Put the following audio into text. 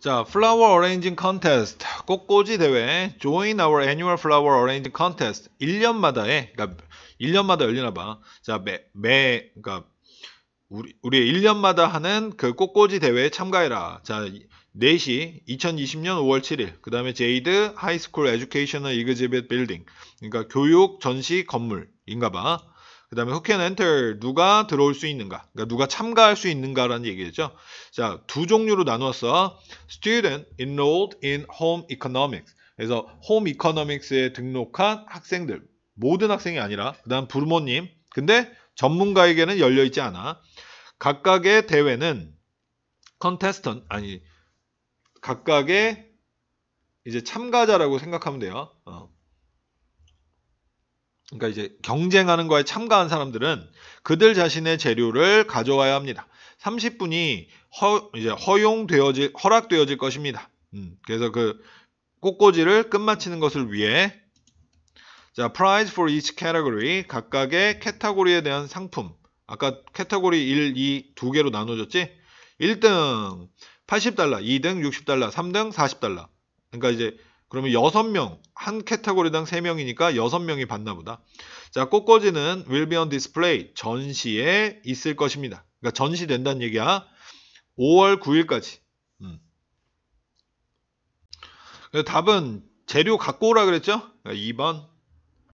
자, Flower Arranging Contest, 꽃꽂이 대회, Join Our Annual Flower Arranging Contest. 1년마다에, 그러니까 1년마다 열리나 봐. 자, 매, 매, 그러니까 우리, 우리 1년마다 하는 그 꽃꽂이 대회에 참가해라. 자, 4시 2020년 5월 7일 그 다음에 제이드 하이스쿨 에듀케이셔널 이그지벳 빌딩 그러니까 교육 전시 건물인가봐 그 다음에 who can enter 누가 들어올 수 있는가 그러니까 누가 참가할 수 있는가라는 얘기죠 자두 종류로 나누었어 student enrolled in home economics 그래서 home economics에 등록한 학생들 모든 학생이 아니라 그 다음 부모님 근데 전문가에게는 열려있지 않아 각각의 대회는 c o n t 테스 t 아니 각각의 이제 참가자라고 생각하면 돼요. 어, 그러니까 이제 경쟁하는 거에 참가한 사람들은 그들 자신의 재료를 가져와야 합니다. 30분이 허, 이제 허용되어질, 허락되어질 것입니다. 음, 그래서 그 꽃꽂이를 끝마치는 것을 위해 자, prize for each category 각각의 캐테고리에 대한 상품 아까 캐테고리 1, 2 두 개로 나눠졌지? 1등 80달러, 2등 60달러, 3등 40달러. 그러니까 이제 그러면 6명, 한 캐테고리당 3명이니까 6명이 받나 보다. 자, 꽃꽂이는 will be on display, 전시에 있을 것입니다. 그러니까 전시된다는 얘기야. 5월 9일까지. 음. 답은 재료 갖고 오라 그랬죠? 2번 그러니까